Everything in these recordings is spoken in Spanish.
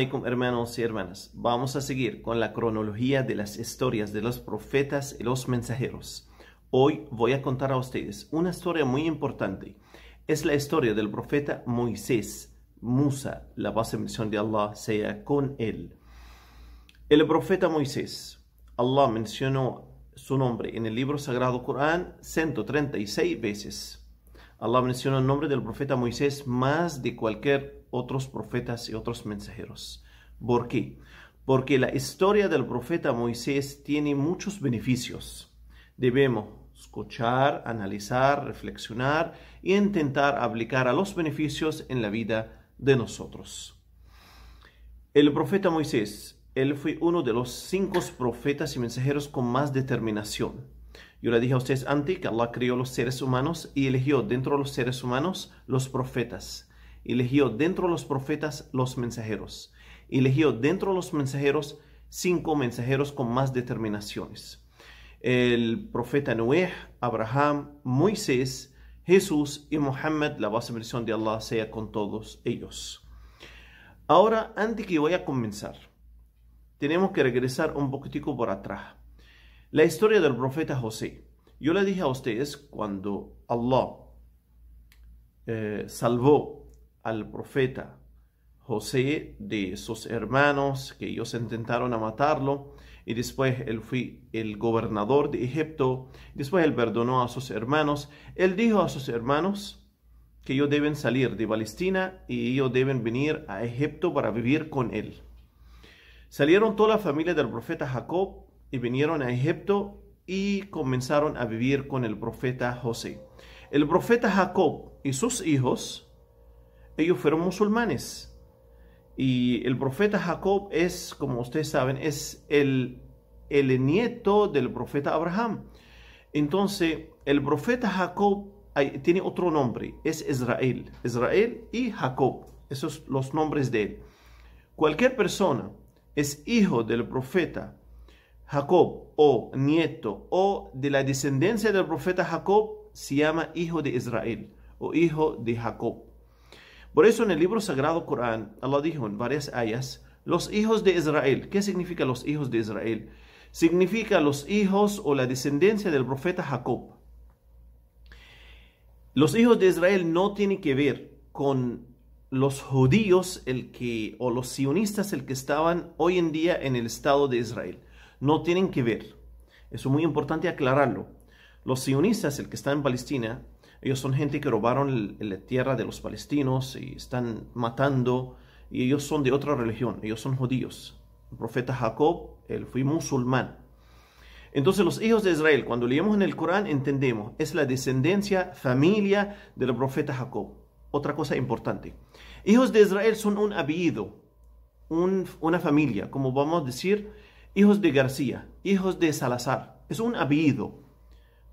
hermanos y hermanas. Vamos a seguir con la cronología de las historias de los profetas y los mensajeros. Hoy voy a contar a ustedes una historia muy importante. Es la historia del profeta Moisés, Musa, la base misión de Allah sea con él. El profeta Moisés, Allah mencionó su nombre en el libro sagrado Corán 136 veces. Allah mencionó el nombre del profeta Moisés más de cualquier otros profetas y otros mensajeros. ¿Por qué? Porque la historia del profeta Moisés tiene muchos beneficios. Debemos escuchar, analizar, reflexionar y intentar aplicar a los beneficios en la vida de nosotros. El profeta Moisés, él fue uno de los cinco profetas y mensajeros con más determinación. Yo le dije a ustedes antes que Allah creó los seres humanos y eligió dentro de los seres humanos los profetas eligió dentro de los profetas los mensajeros. Eligió dentro de los mensajeros cinco mensajeros con más determinaciones. El profeta Noé, Abraham, Moisés, Jesús y Mohammed, la base misión de Allah sea con todos ellos. Ahora, antes que voy a comenzar, tenemos que regresar un poquitico por atrás. La historia del profeta José. Yo le dije a ustedes cuando Allah eh, salvó al profeta José de sus hermanos, que ellos intentaron a matarlo, y después él fue el gobernador de Egipto, después él perdonó a sus hermanos, él dijo a sus hermanos que ellos deben salir de Palestina y ellos deben venir a Egipto para vivir con él. Salieron toda la familia del profeta Jacob y vinieron a Egipto y comenzaron a vivir con el profeta José. El profeta Jacob y sus hijos ellos fueron musulmanes. Y el profeta Jacob es, como ustedes saben, es el, el nieto del profeta Abraham. Entonces, el profeta Jacob tiene otro nombre, es Israel. Israel y Jacob, esos son los nombres de él. Cualquier persona es hijo del profeta Jacob o nieto o de la descendencia del profeta Jacob se llama hijo de Israel o hijo de Jacob. Por eso en el libro sagrado Corán, Allah dijo en varias ayas, los hijos de Israel. ¿Qué significa los hijos de Israel? Significa los hijos o la descendencia del profeta Jacob. Los hijos de Israel no tienen que ver con los judíos el que, o los sionistas el que estaban hoy en día en el Estado de Israel. No tienen que ver. Eso es muy importante aclararlo. Los sionistas, el que está en Palestina, ellos son gente que robaron la tierra de los palestinos y están matando. Y ellos son de otra religión, ellos son judíos. El profeta Jacob, él fue musulmán. Entonces los hijos de Israel, cuando leemos en el Corán, entendemos, es la descendencia, familia del profeta Jacob. Otra cosa importante. Hijos de Israel son un apellido, una familia, como vamos a decir, hijos de García, hijos de Salazar. Es un apellido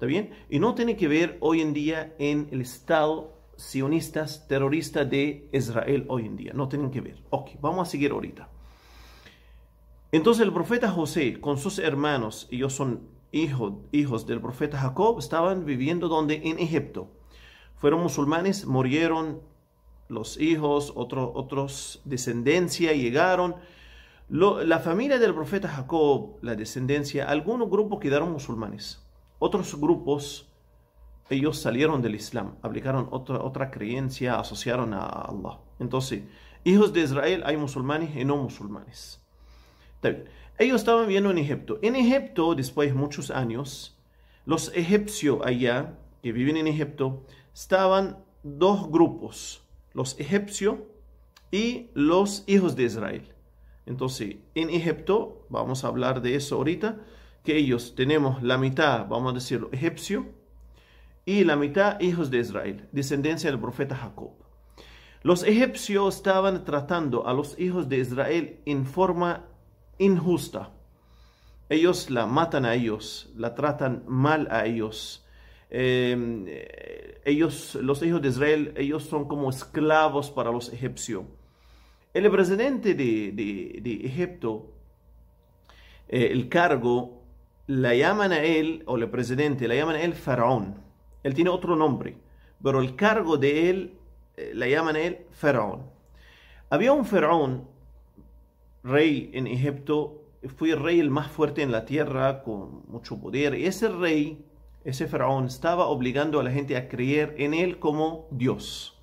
bien? Y no tiene que ver hoy en día en el Estado sionistas terrorista de Israel hoy en día. No tienen que ver. Ok, vamos a seguir ahorita. Entonces el profeta José con sus hermanos, ellos son hijos, hijos del profeta Jacob, estaban viviendo donde en Egipto. Fueron musulmanes, murieron los hijos, otros otros descendencia llegaron. la familia del profeta Jacob, la descendencia, algunos grupos quedaron musulmanes. Otros grupos, ellos salieron del Islam, aplicaron otra, otra creencia, asociaron a Allah. Entonces, hijos de Israel hay musulmanes y no musulmanes. Ellos estaban viviendo en Egipto. En Egipto, después de muchos años, los egipcios allá, que viven en Egipto, estaban dos grupos, los egipcios y los hijos de Israel. Entonces, en Egipto, vamos a hablar de eso ahorita, que ellos tenemos la mitad, vamos a decirlo, egipcio, y la mitad hijos de Israel, descendencia del profeta Jacob. Los egipcios estaban tratando a los hijos de Israel en forma injusta. Ellos la matan a ellos, la tratan mal a ellos. Em, ellos, los hijos de Israel, ellos son como esclavos para los egipcios. El presidente de, de, Egipto, eh, el cargo la llaman a él, o el presidente, la llaman a él faraón. Él tiene otro nombre, pero el cargo de él, eh, la llaman a él faraón. Había un faraón, rey en Egipto, fue el rey el más fuerte en la tierra, con mucho poder, y ese rey, ese faraón, estaba obligando a la gente a creer en él como Dios.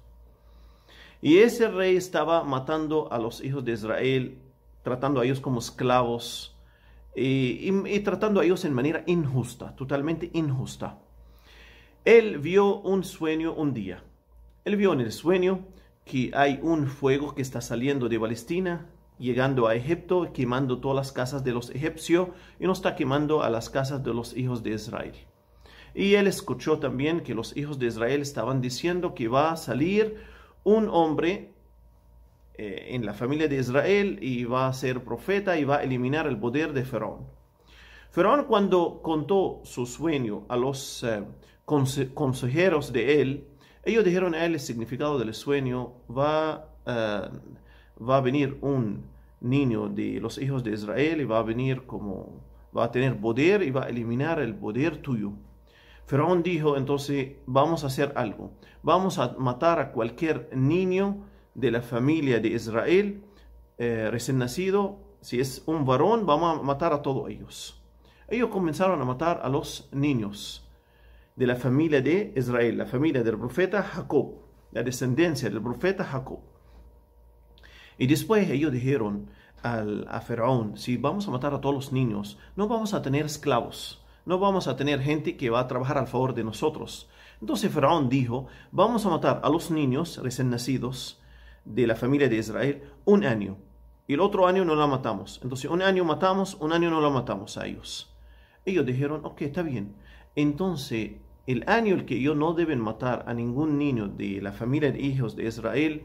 Y ese rey estaba matando a los hijos de Israel, tratando a ellos como esclavos, y, tratando a ellos en manera injusta, totalmente injusta. Él vio un sueño un día. Él vio en el sueño que hay un fuego que está saliendo de Palestina, llegando a Egipto, quemando todas las casas de los egipcios y no está quemando a las casas de los hijos de Israel. Y él escuchó también que los hijos de Israel estaban diciendo que va a salir un hombre eh, en la familia de Israel y va a ser profeta y va a eliminar el poder de Faraón. Faraón cuando contó su sueño a los eh, consejeros de él, ellos dijeron a él el significado del sueño, va, eh, va a venir un niño de los hijos de Israel y va a venir como, va a tener poder y va a eliminar el poder tuyo. Faraón dijo entonces, vamos a hacer algo, vamos a matar a cualquier niño de la familia de Israel eh, recién nacido, si es un varón, vamos a matar a todos ellos. Ellos comenzaron a matar a los niños de la familia de Israel, la familia del profeta Jacob, la descendencia del profeta Jacob. Y después ellos dijeron al, a Faraón, si vamos a matar a todos los niños, no vamos a tener esclavos, no vamos a tener gente que va a trabajar al favor de nosotros. Entonces Faraón dijo, vamos a matar a los niños recién nacidos de la familia de Israel un año. Y el otro año no la matamos. Entonces un año matamos, un año no la matamos a ellos. Ellos dijeron, ok, está bien. Entonces el año en que ellos no deben matar a ningún niño de la familia de hijos de Israel,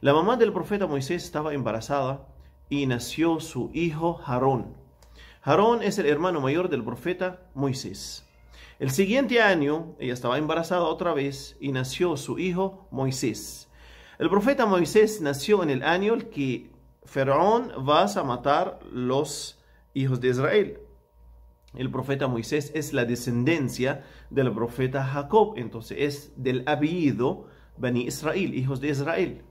la mamá del profeta Moisés estaba embarazada y nació su hijo Harón. Harón es el hermano mayor del profeta Moisés. El siguiente año, ella estaba embarazada otra vez y nació su hijo Moisés. El profeta Moisés nació en el año en que Faraón va a matar los hijos de Israel. El profeta Moisés es la descendencia del profeta Jacob, entonces es del apellido Bani Israel, hijos de Israel.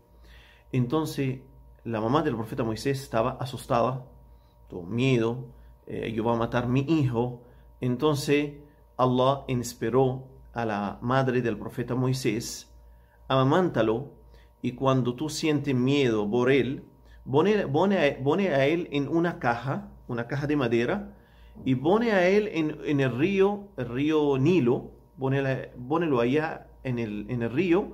Entonces la mamá del profeta Moisés estaba asustada, tuvo miedo, eh, yo voy a matar mi hijo. Entonces Allah inspiró a la madre del profeta Moisés, amántalo y cuando tú sientes miedo por él, pone, a él en una caja, una caja de madera, y pone a él en, el río, río Nilo, pónelo ponelo allá en el, en el río.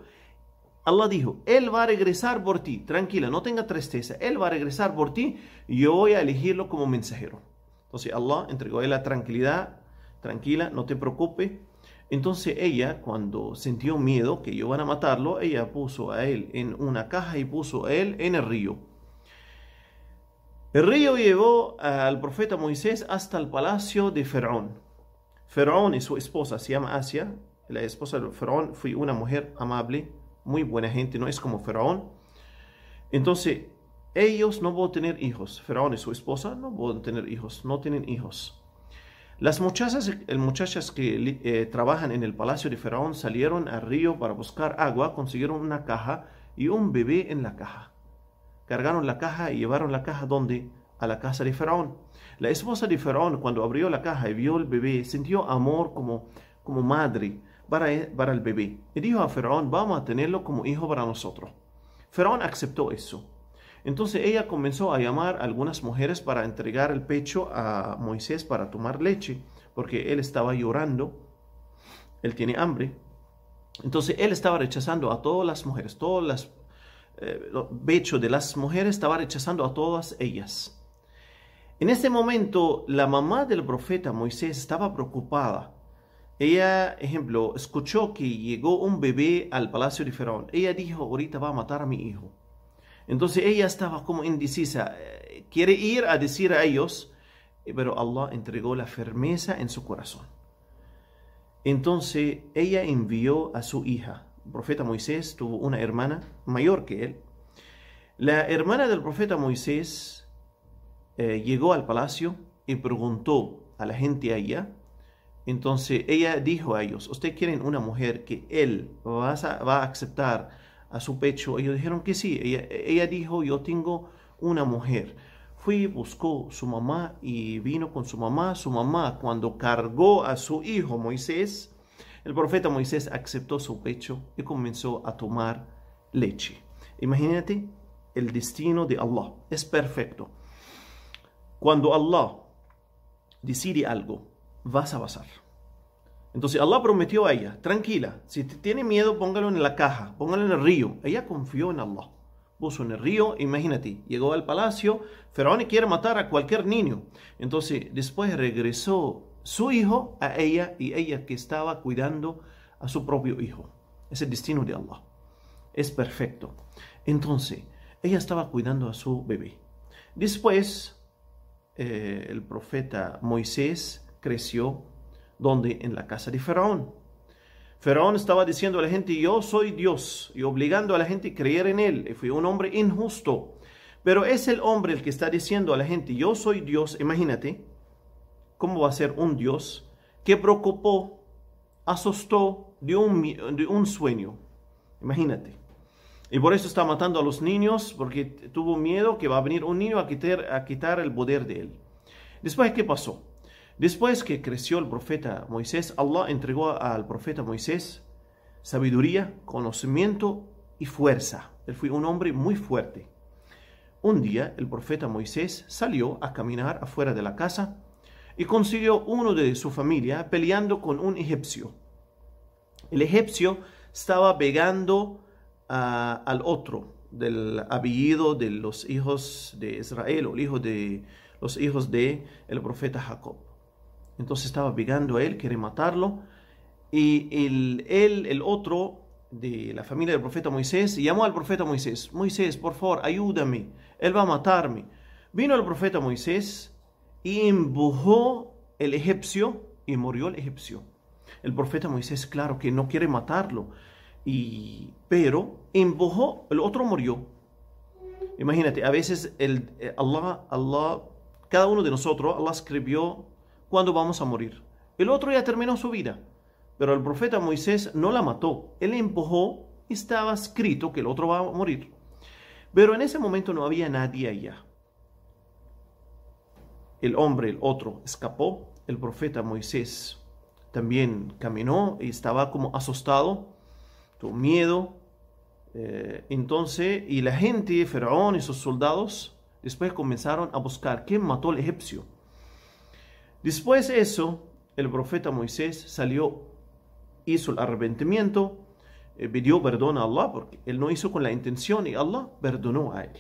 Allah dijo, Él va a regresar por ti, tranquila, no tenga tristeza, Él va a regresar por ti y yo voy a elegirlo como mensajero. Entonces Allah entregó a él la tranquilidad, tranquila, no te preocupes, entonces ella, cuando sintió miedo que iban a matarlo, ella puso a él en una caja y puso a él en el río. El río llevó al profeta Moisés hasta el palacio de Faraón. Faraón y su esposa se llama Asia. La esposa de Faraón fue una mujer amable, muy buena gente, no es como Faraón. Entonces, ellos no pueden tener hijos. Faraón y su esposa no pueden tener hijos, no tienen hijos. Las muchachas, eh, muchachas que eh, trabajan en el palacio de Faraón salieron al río para buscar agua, consiguieron una caja y un bebé en la caja. Cargaron la caja y llevaron la caja donde? A la casa de Faraón. La esposa de Faraón, cuando abrió la caja y vio el bebé, sintió amor como, como madre para, e, para el bebé. Y dijo a Faraón, vamos a tenerlo como hijo para nosotros. Faraón aceptó eso. Entonces ella comenzó a llamar a algunas mujeres para entregar el pecho a Moisés para tomar leche, porque él estaba llorando, él tiene hambre. Entonces él estaba rechazando a todas las mujeres, todas el eh, pecho de las mujeres estaba rechazando a todas ellas. En ese momento la mamá del profeta Moisés estaba preocupada. Ella, ejemplo, escuchó que llegó un bebé al palacio de Faraón. Ella dijo, ahorita va a matar a mi hijo. Entonces ella estaba como indecisa, eh, quiere ir a decir a ellos, eh, pero Allah entregó la firmeza en su corazón. Entonces ella envió a su hija. El profeta Moisés tuvo una hermana mayor que él. La hermana del profeta Moisés eh, llegó al palacio y preguntó a la gente allá. Entonces ella dijo a ellos, ustedes quieren una mujer que él va a aceptar a su pecho. Ellos dijeron que sí. Ella, dijo, yo tengo una mujer. Fui, buscó su mamá y vino con su mamá. Su mamá, cuando cargó a su hijo Moisés, el profeta Moisés aceptó su pecho y comenzó a tomar leche. Imagínate el destino de Allah. Es perfecto. Cuando Allah decide algo, vas a pasar. Entonces Allah prometió a ella, tranquila, si tiene miedo póngalo en la caja, póngalo en el río. Ella confió en Allah. Puso en el río, imagínate, llegó al palacio, Faraón quiere matar a cualquier niño. Entonces después regresó su hijo a ella y ella que estaba cuidando a su propio hijo. Es el destino de Allah. Es perfecto. Entonces, ella estaba cuidando a su bebé. Después, eh, el profeta Moisés creció donde en la casa de Faraón. Faraón estaba diciendo a la gente, yo soy Dios, y obligando a la gente a creer en él, y fue un hombre injusto. Pero es el hombre el que está diciendo a la gente, yo soy Dios, imagínate, ¿cómo va a ser un Dios que preocupó, asustó de un, un sueño? Imagínate. Y por eso está matando a los niños, porque tuvo miedo que va a venir un niño a quitar, a quitar el poder de él. Después, ¿qué pasó? Después que creció el profeta Moisés, Allah entregó al profeta Moisés sabiduría, conocimiento y fuerza. Él fue un hombre muy fuerte. Un día el profeta Moisés salió a caminar afuera de la casa y consiguió uno de su familia peleando con un egipcio. El egipcio estaba pegando ah, al otro del apellido de los hijos de Israel o el hijo de los hijos de el profeta Jacob entonces estaba pegando a él, quiere matarlo. Y el, él, el otro de la familia del profeta Moisés, llamó al profeta Moisés, Moisés, por favor, ayúdame, él va a matarme. Vino el profeta Moisés y empujó el egipcio y murió el egipcio. El profeta Moisés, claro que no quiere matarlo, y, pero empujó, el otro murió. Imagínate, a veces el, eh, Allah, Allah, cada uno de nosotros, Allah escribió cuándo vamos a morir. El otro ya terminó su vida, pero el profeta Moisés no la mató, él la empujó, estaba escrito que el otro va a morir. Pero en ese momento no había nadie allá. El hombre, el otro, escapó, el profeta Moisés también caminó y estaba como asustado, tuvo miedo. Eh, entonces, y la gente, Faraón y sus soldados, después comenzaron a buscar quién mató al egipcio Después de eso, el profeta Moisés salió, hizo el arrepentimiento, eh, pidió perdón a Allah porque él no hizo con la intención y Allah perdonó a él.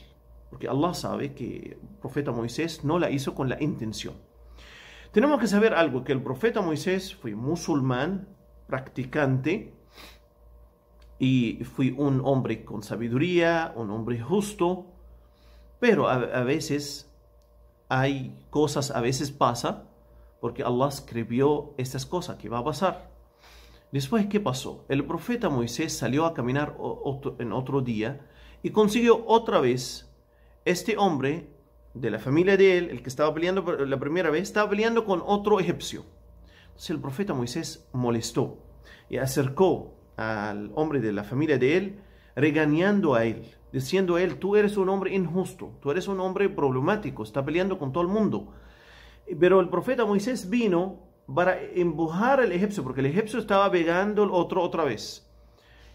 Porque Allah sabe que el profeta Moisés no la hizo con la intención. Tenemos que saber algo, que el profeta Moisés fue musulmán, practicante, y fue un hombre con sabiduría, un hombre justo, pero a, a veces hay cosas, a veces pasa, porque Allah escribió estas cosas que va a pasar. Después, ¿qué pasó? El profeta Moisés salió a caminar en otro día y consiguió otra vez este hombre de la familia de él, el que estaba peleando la primera vez, estaba peleando con otro egipcio. Entonces el profeta Moisés molestó y acercó al hombre de la familia de él, regañando a él, diciendo a él, tú eres un hombre injusto, tú eres un hombre problemático, está peleando con todo el mundo. Pero el profeta Moisés vino para empujar al egipcio, porque el egipcio estaba pegando al otro otra vez.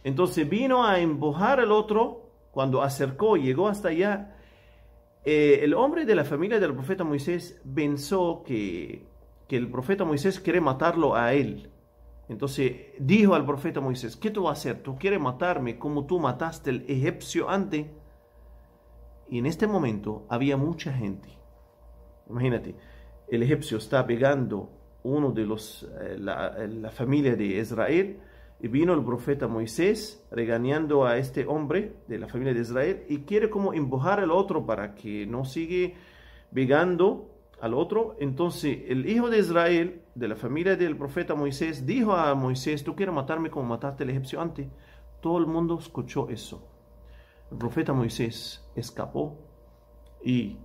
Entonces vino a embujar al otro, cuando acercó, llegó hasta allá. Eh, el hombre de la familia del profeta Moisés pensó que, que el profeta Moisés quiere matarlo a él. Entonces dijo al profeta Moisés, ¿qué tú vas a hacer? ¿Tú quieres matarme como tú mataste al egipcio antes? Y en este momento había mucha gente. Imagínate, el egipcio está pegando uno de los, eh, eh, la, familia de Israel, y vino el profeta Moisés regañando a este hombre de la familia de Israel y quiere como empujar al otro para que no siga pegando al otro. Entonces el hijo de Israel, de la familia del profeta Moisés, dijo a Moisés, tú quieres matarme como mataste al egipcio antes. Todo el mundo escuchó eso. El profeta Moisés escapó y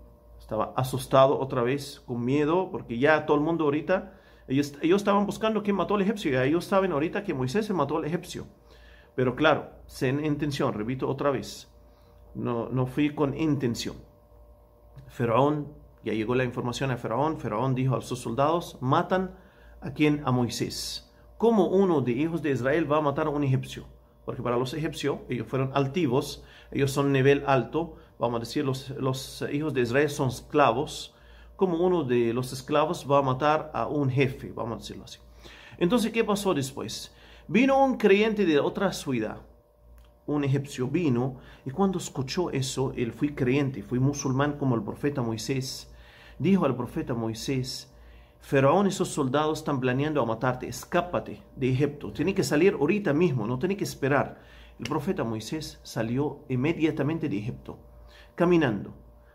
estaba asustado otra vez, con miedo, porque ya todo el mundo ahorita, ellos, ellos estaban buscando quién mató al egipcio, y ellos saben ahorita que Moisés se mató al egipcio. Pero claro, sin intención, repito otra vez, no, no fui con intención. Faraón, ya llegó la información a Faraón, Faraón dijo a sus soldados, matan a quién, a Moisés. ¿Cómo uno de hijos de Israel va a matar a un egipcio? Porque para los egipcios, ellos fueron altivos, ellos son nivel alto, vamos a decir, los, hijos de Israel son esclavos, como uno de los esclavos va a matar a un jefe, vamos a decirlo así. Entonces, ¿qué pasó después? Vino un creyente de otra ciudad, un egipcio vino, y cuando escuchó eso, él fue creyente, fue musulmán como el profeta Moisés. Dijo al profeta Moisés, Faraón esos soldados están planeando a matarte, escápate de Egipto, Tienes que salir ahorita mismo, no tienes que esperar. El profeta Moisés salió inmediatamente de Egipto caminando,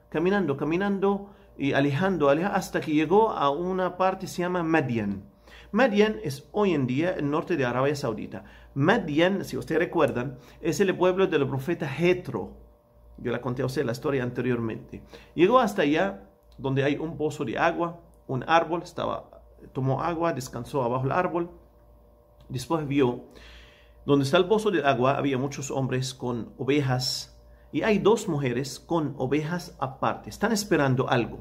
caminando, caminando y alejando, alejando hasta que llegó a una parte que se llama Madian. Madian es hoy en día el norte de Arabia Saudita. Madian, si ustedes recuerdan, es el pueblo del profeta Jetro. Yo la conté a la historia anteriormente. Llegó hasta allá, donde hay un pozo de agua, un árbol, estaba, tomó agua, descansó abajo el árbol. Después vio, donde está el pozo de agua, había muchos hombres con ovejas y hay dos mujeres con ovejas aparte, están esperando algo.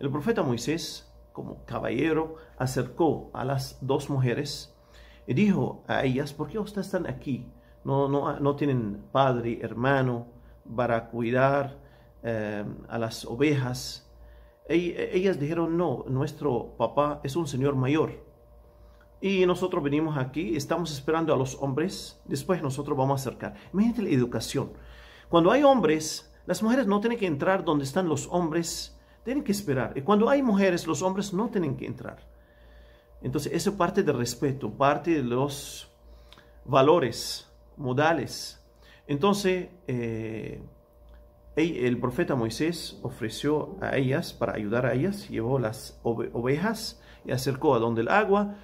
El profeta Moisés, como caballero, acercó a las dos mujeres y dijo a ellas, ¿por qué ustedes están aquí? No, no, tienen padre, hermano, para cuidar eh, a las ovejas. E, e, ellas dijeron, no, nuestro papá es un señor mayor. Y nosotros venimos aquí, estamos esperando a los hombres, después nosotros vamos a acercar. Imagínate la educación cuando hay hombres, las mujeres no tienen que entrar donde están los hombres, tienen que esperar. Y cuando hay mujeres, los hombres no tienen que entrar. Entonces, eso parte del respeto, parte de los valores modales. Entonces, eh, el profeta Moisés ofreció a ellas, para ayudar a ellas, llevó las ovejas y acercó a donde el agua,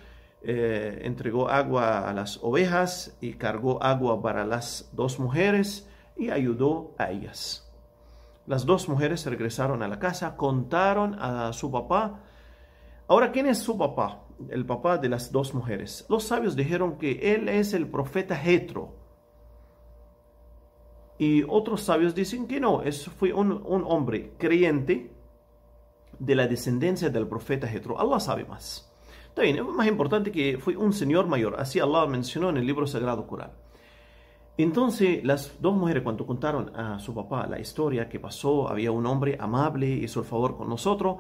eh, entregó agua a las ovejas y cargó agua para las dos mujeres y ayudó a ellas. Las dos mujeres regresaron a la casa, contaron a su papá. Ahora, ¿quién es su papá? El papá de las dos mujeres. Los sabios dijeron que él es el profeta Jetro. Y otros sabios dicen que no, es, fue un, hombre creyente de la descendencia del profeta Jetro. Allah sabe más. Está bien, es más importante que fue un señor mayor. Así Allah mencionó en el libro sagrado Corán. Entonces las dos mujeres cuando contaron a su papá la historia que pasó, había un hombre amable, hizo el favor con nosotros,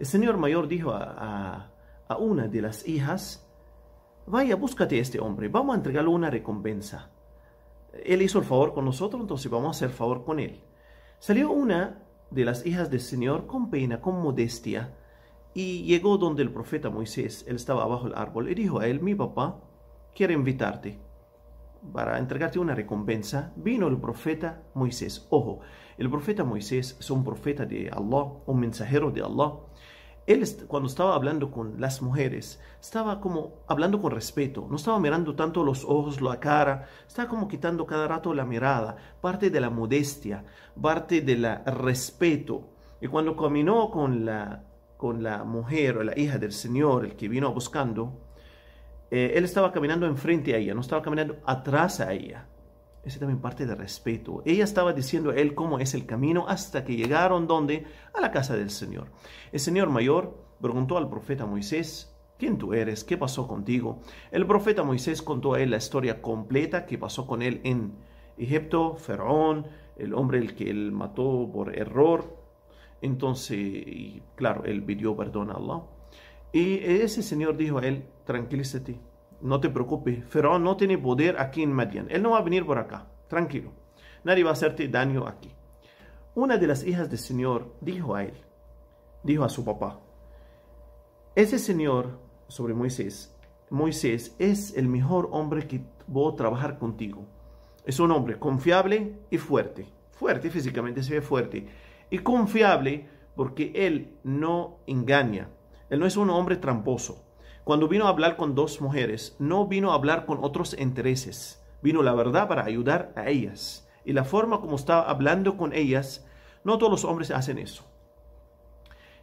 el señor mayor dijo a, una de las hijas, vaya, búscate a este hombre, vamos a entregarle una recompensa. Él hizo el favor con nosotros, entonces vamos a hacer favor con él. Salió una de las hijas del Señor con pena, con modestia, y llegó donde el profeta Moisés, él estaba abajo del árbol, y dijo a él, mi papá quiere invitarte para entregarte una recompensa, vino el profeta Moisés. Ojo, el profeta Moisés es un profeta de Allah, un mensajero de Allah. Él cuando estaba hablando con las mujeres, estaba como hablando con respeto, no estaba mirando tanto los ojos, la cara, estaba como quitando cada rato la mirada, parte de la modestia, parte del respeto. Y cuando caminó con la, con la mujer o la hija del Señor, el que vino buscando, eh, él estaba caminando enfrente a ella, no estaba caminando atrás a ella. Ese también parte de respeto. Ella estaba diciendo a él cómo es el camino hasta que llegaron donde a la casa del Señor. El señor mayor preguntó al profeta Moisés, ¿quién tú eres? ¿Qué pasó contigo? El profeta Moisés contó a él la historia completa que pasó con él en Egipto, Faraón, el hombre el que él mató por error. Entonces, y claro, él pidió perdón a Allah. Y ese señor dijo a él, tranquilízate, no te preocupes, Faraón no tiene poder aquí en Median. él no va a venir por acá, tranquilo, nadie va a hacerte daño aquí. Una de las hijas del Señor dijo a él, dijo a su papá, ese Señor sobre Moisés, Moisés es el mejor hombre que voy a trabajar contigo. Es un hombre confiable y fuerte, fuerte físicamente se ve fuerte, y confiable porque él no engaña él no es un hombre tramposo. Cuando vino a hablar con dos mujeres, no vino a hablar con otros intereses. Vino la verdad para ayudar a ellas. Y la forma como estaba hablando con ellas, no todos los hombres hacen eso.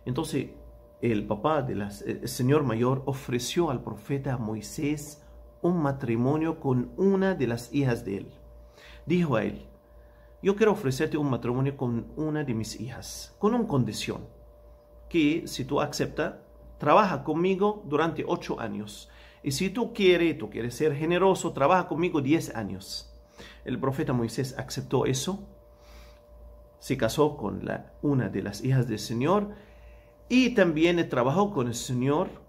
Entonces, el papá del señor mayor ofreció al profeta Moisés un matrimonio con una de las hijas de él. Dijo a él, yo quiero ofrecerte un matrimonio con una de mis hijas, con una condición, que si tú aceptas, trabaja conmigo durante ocho años. Y si tú quieres, tú quieres ser generoso, trabaja conmigo diez años. El profeta Moisés aceptó eso, se casó con una de las hijas del Señor y también trabajó con el Señor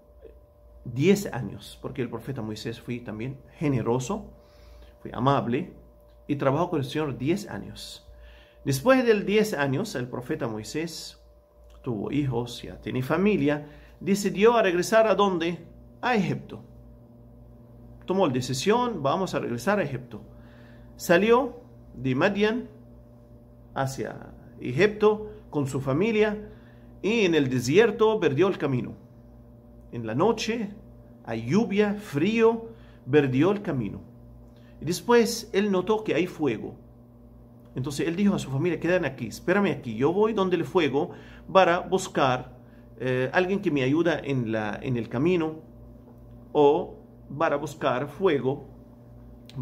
...diez años, porque el profeta Moisés fue también generoso, fue amable y trabajó con el Señor diez años. Después del diez años, el profeta Moisés tuvo hijos, ya tiene familia, decidió a regresar a dónde? A Egipto. Tomó la decisión, vamos a regresar a Egipto. Salió de Madian hacia Egipto con su familia y en el desierto perdió el camino. En la noche hay lluvia, frío, perdió el camino. Y después él notó que hay fuego. Entonces él dijo a su familia, quedan aquí, espérame aquí, yo voy donde el fuego para buscar eh, alguien que me ayuda en, la, en el camino o para buscar fuego,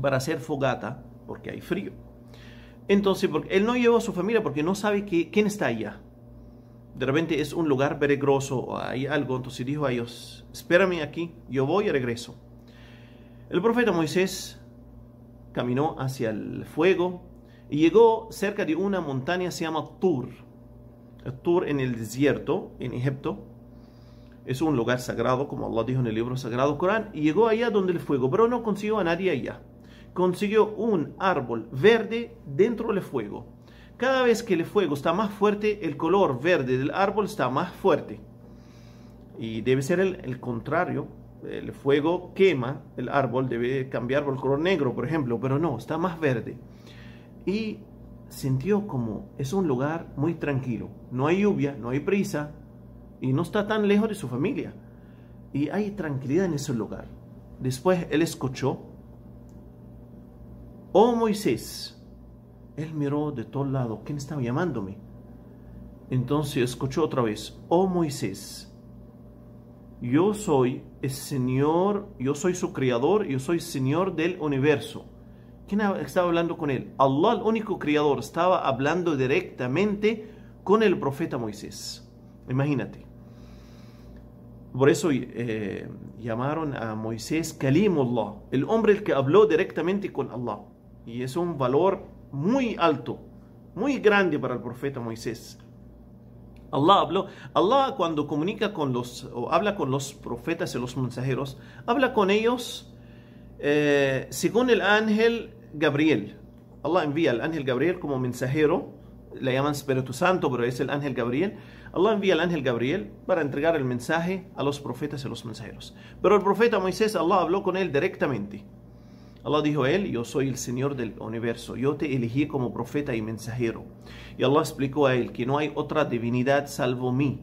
para hacer fogata, porque hay frío. Entonces, porque él no llevó a su familia porque no sabe que, quién está allá. De repente es un lugar peligroso, hay algo. Entonces dijo a ellos, espérame aquí, yo voy y regreso. El profeta Moisés caminó hacia el fuego y llegó cerca de una montaña, se llama Tur en el desierto, en Egipto, es un lugar sagrado, como Allah dijo en el libro sagrado Corán, y llegó allá donde el fuego, pero no consiguió a nadie allá. Consiguió un árbol verde dentro del fuego. Cada vez que el fuego está más fuerte, el color verde del árbol está más fuerte. Y debe ser el, el contrario. El fuego quema el árbol, debe cambiar por el color negro, por ejemplo, pero no, está más verde. Y sintió como es un lugar muy tranquilo. No hay lluvia, no hay prisa y no está tan lejos de su familia. Y hay tranquilidad en ese lugar. Después él escuchó, oh Moisés, él miró de todo lado, ¿quién estaba llamándome? Entonces escuchó otra vez, oh Moisés, yo soy el Señor, yo soy su creador, yo soy Señor del universo. ¿Quién estaba hablando con él? Allah, el único creador, estaba hablando directamente con el profeta Moisés. Imagínate. Por eso eh, llamaron a Moisés Kalimullah, el hombre el que habló directamente con Allah. Y es un valor muy alto, muy grande para el profeta Moisés. Allah habló. Allah cuando comunica con los, o habla con los profetas y los mensajeros, habla con ellos eh, según el ángel Gabriel. Allah envía al ángel Gabriel como mensajero, le llaman Espíritu Santo, pero es el ángel Gabriel. Allah envía al ángel Gabriel para entregar el mensaje a los profetas y los mensajeros. Pero el profeta Moisés, Allah habló con él directamente. Allah dijo a él, yo soy el Señor del universo, yo te elegí como profeta y mensajero. Y Allah explicó a él que no hay otra divinidad salvo mí.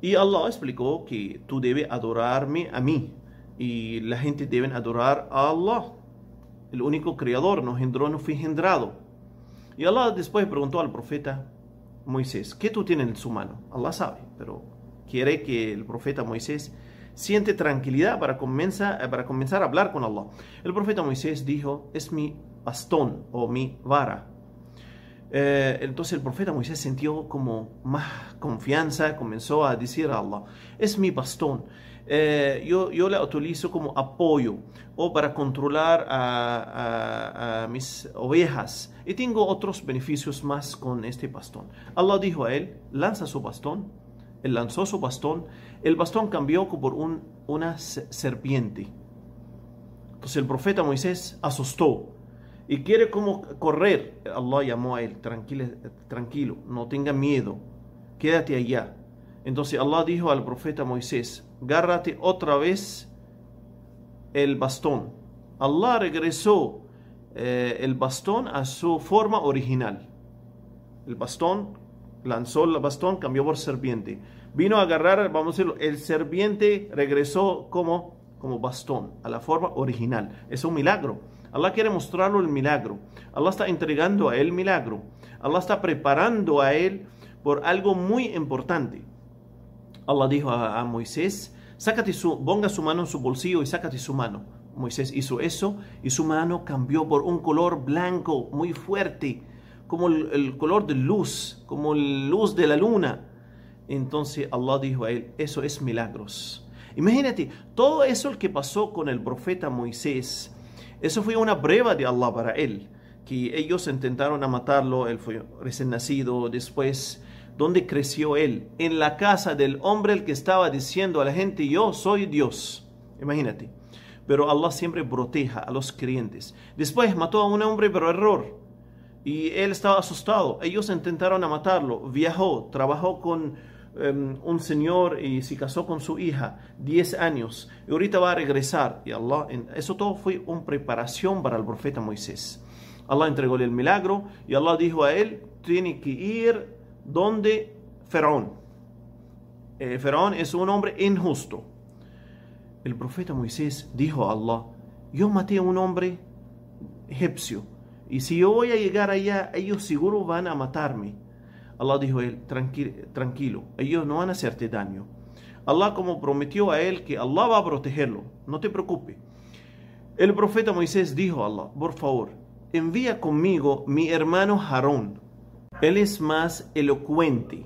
Y Allah explicó que tú debes adorarme a mí y la gente debe adorar a Allah el único creador, no engendró, no fue engendrado. Y Allah después preguntó al profeta Moisés, ¿qué tú tienes en su mano? Allah sabe, pero quiere que el profeta Moisés siente tranquilidad para comenzar, eh, para comenzar a hablar con Allah. El profeta Moisés dijo, es mi bastón o mi vara. Eh, entonces el profeta Moisés sintió como más confianza, comenzó a decir a Allah, es mi bastón. Eh, yo, yo la utilizo como apoyo o para controlar a, mis ovejas. Y tengo otros beneficios más con este bastón. Allah dijo a él, lanza su bastón. Él lanzó su bastón. El bastón cambió por un, una serpiente. Entonces el profeta Moisés asustó y quiere como correr. Allah llamó a él, tranquilo, eh, tranquilo no tenga miedo, quédate allá. Entonces Allah dijo al profeta Moisés, gárrate otra vez el bastón. Allah regresó eh, el bastón a su forma original. El bastón, lanzó el bastón, cambió por serpiente. Vino a agarrar, vamos a decirlo, el serpiente regresó como, como bastón, a la forma original. Es un milagro. Allah quiere mostrarlo el milagro. Allah está entregando a él milagro. Allah está preparando a él por algo muy importante. Allah dijo a, Moisés, su, ponga su mano en su bolsillo y sácate su mano. Moisés hizo eso y su mano cambió por un color blanco muy fuerte, como el, color de luz, como la luz de la luna. Entonces Allah dijo a él, eso es milagros. Imagínate, todo eso el que pasó con el profeta Moisés, eso fue una prueba de Allah para él, que ellos intentaron a matarlo, él fue recién nacido, después ¿Dónde creció él? En la casa del hombre el que estaba diciendo a la gente, yo soy Dios. Imagínate. Pero Allah siempre proteja a los creyentes. Después mató a un hombre, pero error. Y él estaba asustado. Ellos intentaron a matarlo. Viajó, trabajó con em, un señor y se casó con su hija. Diez años. Y ahorita va a regresar. Y Allah, eso todo fue una preparación para el profeta Moisés. Allah entrególe el milagro y Allah dijo a él, tiene que ir donde Faraón. Eh, Faraón es un hombre injusto. El profeta Moisés dijo a Allah, yo maté a un hombre egipcio y si yo voy a llegar allá, ellos seguro van a matarme. Allah dijo a él, tranquilo, ellos no van a hacerte daño. Allah como prometió a él que Allah va a protegerlo, no te preocupes. El profeta Moisés dijo a Allah, por favor, envía conmigo mi hermano Harón él es más elocuente.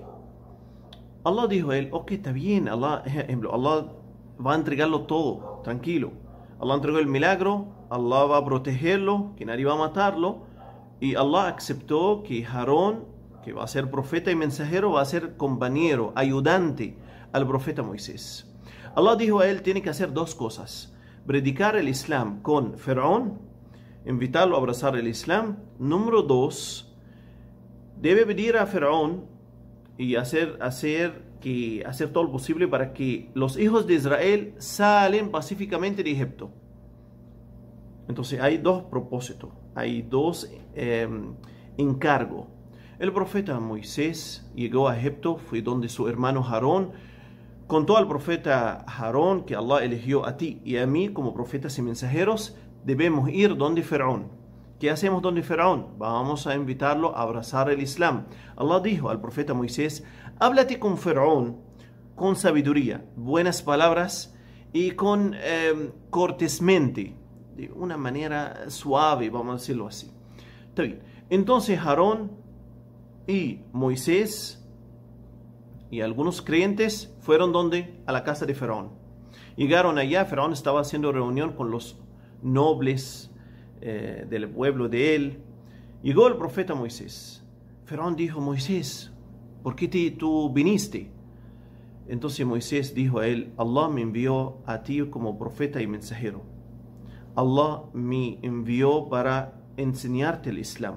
Allah dijo a él, ok, está bien, Allah, va a entregarlo todo, tranquilo. Allah entregó el milagro, Allah va a protegerlo, que nadie va a matarlo. Y Allah aceptó que Harón, que va a ser profeta y mensajero, va a ser compañero, ayudante al profeta Moisés. Allah dijo a él, tiene que hacer dos cosas. Predicar el Islam con Faraón, invitarlo a abrazar el Islam. Número dos, debe pedir a Faraón y hacer, hacer, que, hacer todo lo posible para que los hijos de Israel salen pacíficamente de Egipto. Entonces hay dos propósitos, hay dos em, encargos. El profeta Moisés llegó a Egipto, fue donde su hermano jarón contó al profeta Harón que Allah eligió a ti y a mí como profetas y mensajeros, debemos ir donde Faraón ¿Qué hacemos donde Faraón? Vamos a invitarlo a abrazar el Islam. Allah dijo al profeta Moisés, háblate con Faraón con sabiduría, buenas palabras y con em, cortesmente. de una manera suave, vamos a decirlo así. Entonces Harón. y Moisés y algunos creyentes fueron donde? A la casa de Faraón. Llegaron allá, Faraón estaba haciendo reunión con los nobles, eh, del pueblo de él. Llegó el profeta Moisés. Faraón dijo, Moisés, ¿por qué tú viniste? Entonces Moisés dijo a él, Allah me envió a ti como profeta y mensajero. Allah me envió para enseñarte el Islam.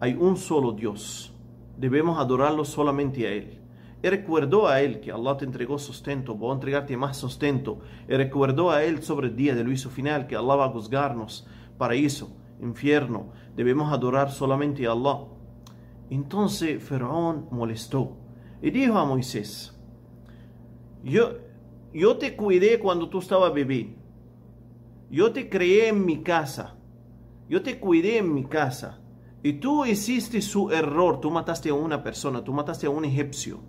Hay un solo Dios. Debemos adorarlo solamente a Él. Y recordó a Él que Allah te entregó sustento, voy a entregarte más sustento. Y recordó a Él sobre el día del juicio final que Allah va a juzgarnos paraíso, infierno. Debemos adorar solamente a Allah. Entonces Faraón molestó y dijo a Moisés, yo, yo te cuidé cuando tú estabas bebé, yo te creé en mi casa, yo te cuidé en mi casa, y tú hiciste su error, tú mataste a una persona, tú mataste a un egipcio.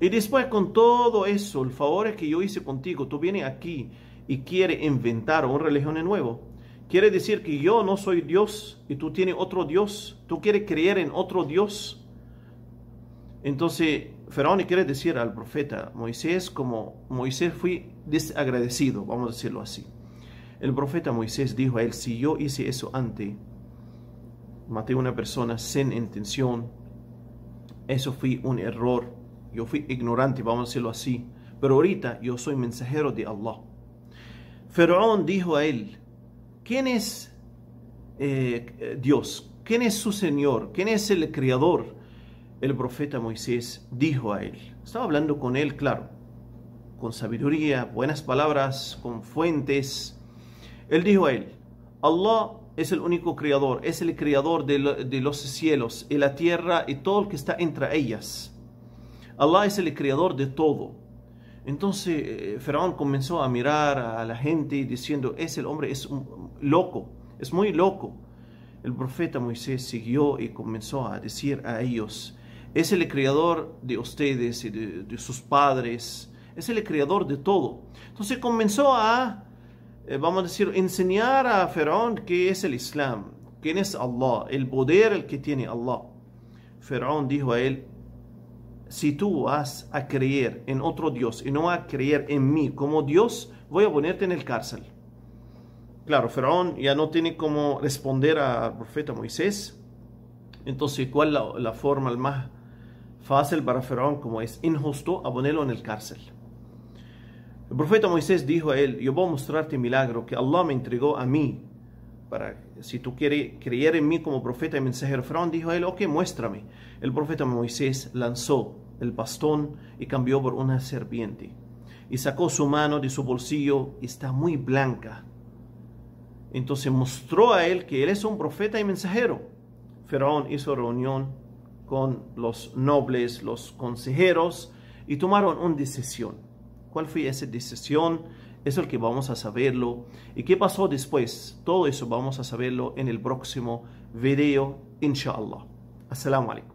Y después con todo eso, el favor que yo hice contigo, tú vienes aquí y quieres inventar una religión nuevo... Quiere decir que yo no soy Dios y tú tienes otro Dios. Tú quieres creer en otro Dios. Entonces, Faraón quiere decir al profeta Moisés como Moisés fui desagradecido, vamos a decirlo así. El profeta Moisés dijo a él, si yo hice eso antes, maté a una persona sin intención, eso fue un error, yo fui ignorante, vamos a decirlo así, pero ahorita yo soy mensajero de Allah. Faraón dijo a él, quién es eh, Dios, quién es su Señor, quién es el Creador, el profeta Moisés dijo a él, estaba hablando con él, claro, con sabiduría, buenas palabras, con fuentes, él dijo a él, Allah es el único creador, es el creador de, de, los cielos y la tierra y todo lo que está entre ellas. Allah es el creador de todo. Entonces eh, Faraón comenzó a mirar a la gente diciendo, es el hombre, es loco, es muy loco. El profeta Moisés siguió y comenzó a decir a ellos, es el creador de ustedes y de, sus padres, es el creador de todo. Entonces comenzó a, eh, vamos a decir, enseñar a Faraón qué es el Islam, quién es Allah, el poder el que tiene Allah. Faraón dijo a él, si tú vas a creer en otro Dios y no a creer en mí como Dios, voy a ponerte en el cárcel. Claro, Faraón ya no tiene cómo responder al profeta Moisés. Entonces, ¿cuál es la, forma más fácil para Faraón como es injusto a ponerlo en el cárcel? El profeta Moisés dijo a él, yo voy a mostrarte milagro que Allah me entregó a mí. Para, si tú quieres creer en mí como profeta y mensajero, Faraón dijo a él, ok, muéstrame. El profeta Moisés lanzó el bastón y cambió por una serpiente. Y sacó su mano de su bolsillo y está muy blanca. Entonces mostró a él que él es un profeta y mensajero. Faraón hizo reunión con los nobles, los consejeros, y tomaron una decisión. ¿Cuál fue esa decisión? Es el que vamos a saberlo. ¿Y qué pasó después? Todo eso vamos a saberlo en el próximo video, inshallah. Assalamu alaikum.